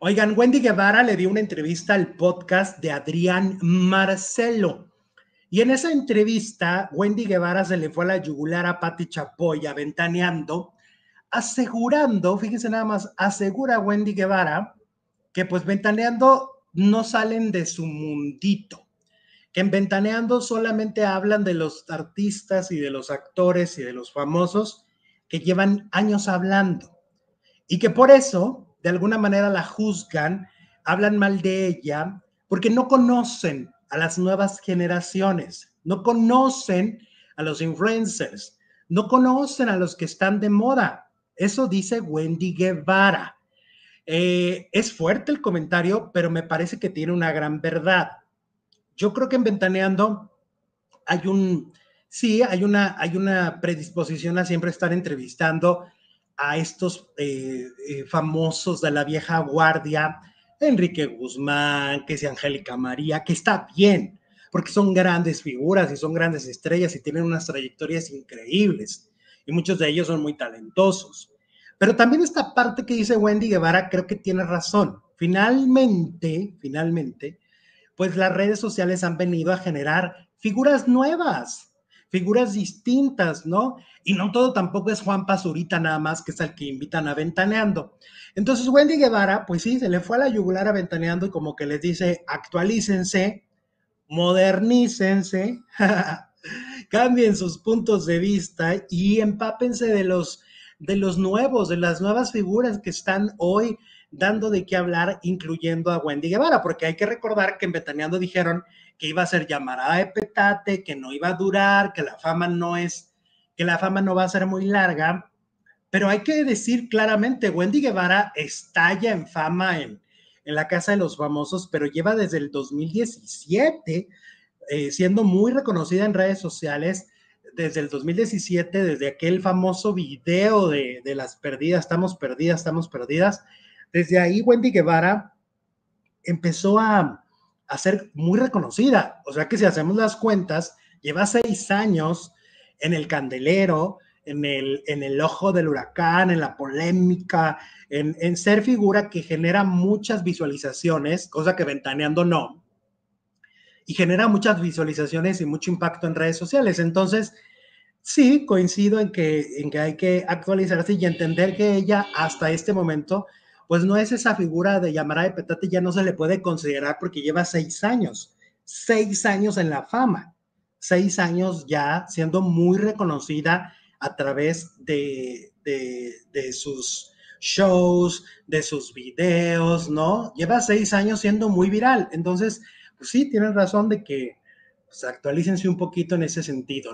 Oigan, Wendy Guevara le dio una entrevista al podcast de Adrián Marcelo. Y en esa entrevista, Wendy Guevara se le fue a la yugular a Patti Chapoya, ventaneando, asegurando, fíjense nada más, asegura Wendy Guevara que pues ventaneando no salen de su mundito, que en ventaneando solamente hablan de los artistas y de los actores y de los famosos que llevan años hablando. Y que por eso de alguna manera la juzgan, hablan mal de ella, porque no conocen a las nuevas generaciones, no conocen a los influencers, no conocen a los que están de moda. Eso dice Wendy Guevara. Eh, es fuerte el comentario, pero me parece que tiene una gran verdad. Yo creo que en Ventaneando hay un, sí, hay una, hay una predisposición a siempre estar entrevistando a estos eh, eh, famosos de la vieja guardia, Enrique Guzmán, que es Angélica María, que está bien, porque son grandes figuras y son grandes estrellas y tienen unas trayectorias increíbles, y muchos de ellos son muy talentosos. Pero también esta parte que dice Wendy Guevara creo que tiene razón. Finalmente, finalmente, pues las redes sociales han venido a generar figuras nuevas, figuras distintas, ¿no? Y no todo tampoco es Juan Pazurita nada más, que es el que invitan a Ventaneando. Entonces Wendy Guevara, pues sí, se le fue a la yugular a Ventaneando y como que les dice, actualícense, modernícense, cambien sus puntos de vista y empápense de los de los nuevos, de las nuevas figuras que están hoy dando de qué hablar, incluyendo a Wendy Guevara, porque hay que recordar que en Betaneando dijeron que iba a ser llamada de petate, que no iba a durar, que la fama no es, que la fama no va a ser muy larga, pero hay que decir claramente, Wendy Guevara estalla en fama en, en la Casa de los Famosos, pero lleva desde el 2017 eh, siendo muy reconocida en redes sociales desde el 2017, desde aquel famoso video de, de las perdidas, estamos perdidas, estamos perdidas, desde ahí Wendy Guevara empezó a, a ser muy reconocida. O sea que si hacemos las cuentas, lleva seis años en el candelero, en el, en el ojo del huracán, en la polémica, en, en, ser figura que genera muchas visualizaciones, cosa que ventaneando no, y genera muchas visualizaciones y mucho impacto en redes sociales. Entonces, sí coincido en que, que hay que actualizarse y entender que ella hasta este momento, pues no es esa figura de llamar de Petate, ya no se le puede considerar porque lleva seis años, seis años en la fama, seis años ya siendo muy reconocida a través de, sus shows, de sus videos, ¿no? Lleva seis años siendo muy viral, entonces, pues sí, tienen razón de que pues, actualícense un poquito en ese sentido.